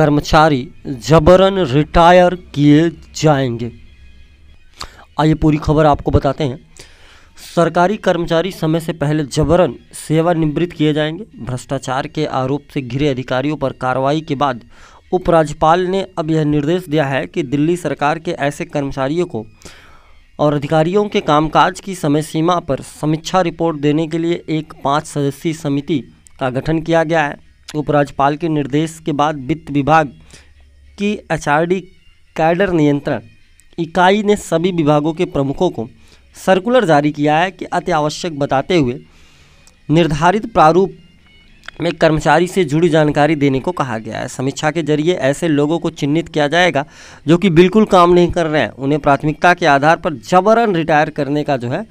कर्मचारी जबरन रिटायर किए जाएंगे आइए पूरी खबर आपको बताते हैं सरकारी कर्मचारी समय से पहले जबरन सेवानिवृत्त किए जाएंगे भ्रष्टाचार के आरोप से घिरे अधिकारियों पर कार्रवाई के बाद उपराज्यपाल ने अब यह निर्देश दिया है कि दिल्ली सरकार के ऐसे कर्मचारियों को और अधिकारियों के कामकाज की समय सीमा पर समीक्षा रिपोर्ट देने के लिए एक पाँच सदस्यीय समिति का गठन किया गया है उपराज्यपाल के निर्देश के बाद वित्त विभाग की एच कैडर नियंत्रण इकाई ने सभी विभागों के प्रमुखों को सर्कुलर जारी किया है कि अति आवश्यक बताते हुए निर्धारित प्रारूप में कर्मचारी से जुड़ी जानकारी देने को कहा गया है समीक्षा के जरिए ऐसे लोगों को चिन्हित किया जाएगा जो कि बिल्कुल काम नहीं कर रहे हैं उन्हें प्राथमिकता के आधार पर जबरन रिटायर करने का जो है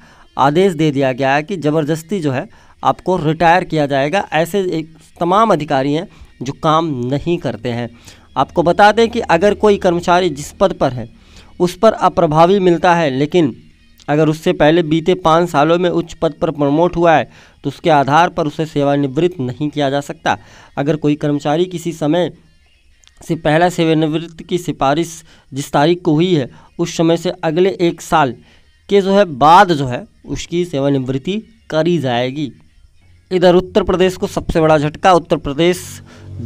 आदेश दे दिया गया है कि ज़बरदस्ती जो है आपको रिटायर किया जाएगा ऐसे एक तमाम अधिकारी हैं जो काम नहीं करते हैं आपको बता दें कि अगर कोई कर्मचारी जिस पद पर है उस पर अप्रभावी मिलता है लेकिन अगर उससे पहले बीते पाँच सालों में उच्च पद पर प्रमोट हुआ है तो उसके आधार पर उसे सेवानिवृत्त नहीं किया जा सकता अगर कोई कर्मचारी किसी समय से पहला सेवानिवृत्त की सिफारिश जिस तारीख को हुई है उस समय से अगले एक साल के जो है बाद जो है उसकी सेवानिवृत्ति करी जाएगी इधर उत्तर प्रदेश को सबसे बड़ा झटका उत्तर प्रदेश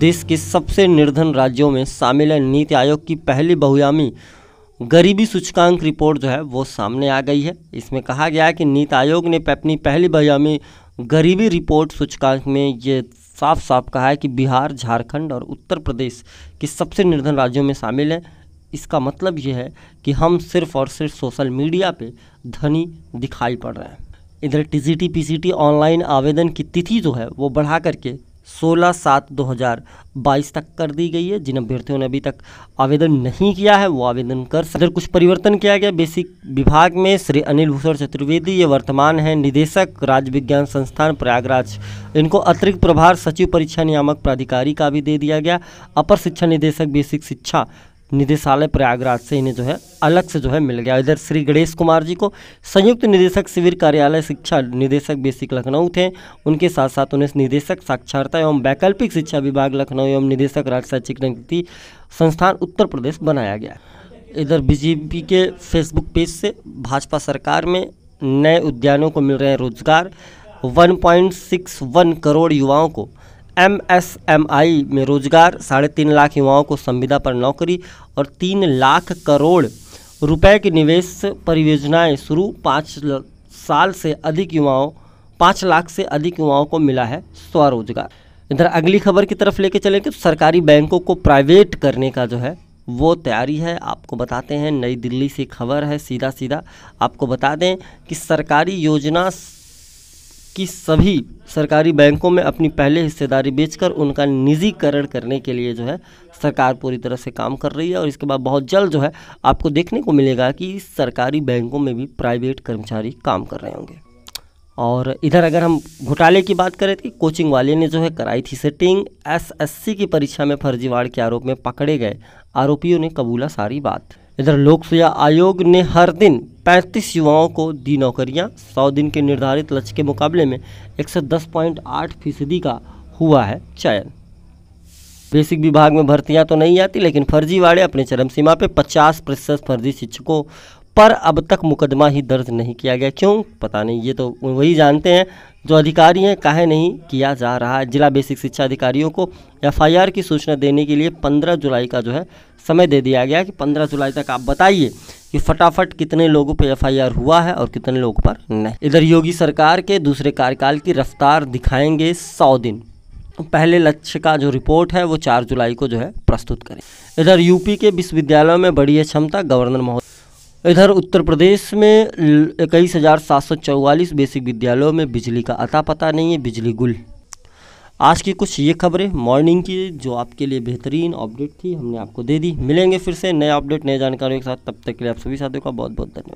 देश के सबसे निर्धन राज्यों में शामिल है नीति आयोग की पहली बहुयामी गरीबी सूचकांक रिपोर्ट जो है वो सामने आ गई है इसमें कहा गया है कि नीति आयोग ने अपनी पहली बहुयामी गरीबी रिपोर्ट सूचकांक में ये साफ साफ कहा है कि बिहार झारखंड और उत्तर प्रदेश के सबसे निर्धन राज्यों में शामिल है इसका मतलब ये है कि हम सिर्फ और सिर्फ सोशल मीडिया पे धनी दिखाई पड़ रहे हैं इधर सी पीसीटी ऑनलाइन आवेदन की तिथि जो है वो बढ़ा करके सोलह सात दो हज़ार बाईस तक कर दी गई है जिन अभ्यर्थियों ने अभी तक आवेदन नहीं किया है वो आवेदन कर इधर कुछ परिवर्तन किया गया बेसिक विभाग में श्री अनिल भूषण चतुर्वेदी ये वर्तमान है निदेशक राज्य विज्ञान संस्थान प्रयागराज इनको अतिरिक्त प्रभार सचिव परीक्षा नियामक प्राधिकारी का भी दे दिया गया अपर शिक्षा निदेशक बेसिक शिक्षा निदेशालय प्रयागराज से इन्हें जो है अलग से जो है मिल गया इधर श्री गणेश कुमार जी को संयुक्त निदेशक शिविर कार्यालय शिक्षा निदेशक बेसिक लखनऊ थे उनके साथ साथ उन्हें निदेशक साक्षरता एवं वैकल्पिक शिक्षा विभाग लखनऊ एवं निदेशक राज्य शैक्षिक नीति संस्थान उत्तर प्रदेश बनाया गया इधर बीजेपी के फेसबुक पेज से भाजपा सरकार में नए उद्यानों को मिल रहे हैं रोजगार वन करोड़ युवाओं को एमएसएमई में रोजगार साढ़े तीन लाख युवाओं को संविदा पर नौकरी और तीन लाख करोड़ रुपए की निवेश परियोजनाएं शुरू पाँच साल से अधिक युवाओं पाँच लाख से अधिक युवाओं को मिला है स्वरोजगार इधर अगली खबर की तरफ लेके चलें कि सरकारी बैंकों को प्राइवेट करने का जो है वो तैयारी है आपको बताते हैं नई दिल्ली से खबर है सीधा सीधा आपको बता दें कि सरकारी योजना कि सभी सरकारी बैंकों में अपनी पहले हिस्सेदारी बेचकर उनका निजीकरण करने के लिए जो है सरकार पूरी तरह से काम कर रही है और इसके बाद बहुत जल्द जो है आपको देखने को मिलेगा कि सरकारी बैंकों में भी प्राइवेट कर्मचारी काम कर रहे होंगे और इधर अगर हम घोटाले की बात करें तो कोचिंग वाले ने जो है कराई थी सेटिंग एसएससी की परीक्षा में फर्जीवाड़ के आरोप में पकड़े गए आरोपियों ने कबूला सारी बात इधर लोक सेवा आयोग ने हर दिन 35 युवाओं को दी नौकरियां 100 दिन के निर्धारित लक्ष्य के मुकाबले में 110.8 फीसदी का हुआ है चयन बेसिक विभाग में भर्तियां तो नहीं आती लेकिन फर्जीवाड़े अपने चरम सीमा पे 50 प्रतिशत फर्जी शिक्षकों पर अब तक मुकदमा ही दर्ज नहीं किया गया क्यों पता नहीं ये तो वही जानते हैं जो अधिकारी हैं काहे नहीं किया जा रहा है जिला बेसिक शिक्षा अधिकारियों को एफआईआर की सूचना देने के लिए 15 जुलाई का जो है समय दे दिया गया कि 15 जुलाई तक आप बताइए कि फटाफट कितने लोगों पर एफआईआर हुआ है और कितने लोगों पर नहीं इधर योगी सरकार के दूसरे कार्यकाल की रफ्तार दिखाएंगे सौ दिन पहले लक्ष्य का जो रिपोर्ट है वो चार जुलाई को जो है प्रस्तुत करें इधर यूपी के विश्वविद्यालयों में बढ़ी है क्षमता गवर्नर महोदय इधर उत्तर प्रदेश में इक्कीस हज़ार सात सौ चौवालीस बेसिक विद्यालयों में बिजली का अता पता नहीं है बिजली गुल आज की कुछ ये खबरें मॉर्निंग की जो आपके लिए बेहतरीन अपडेट थी हमने आपको दे दी मिलेंगे फिर से नए अपडेट नए जानकारियों के साथ तब तक के लिए आप सभी साथियों का बहुत बहुत धन्यवाद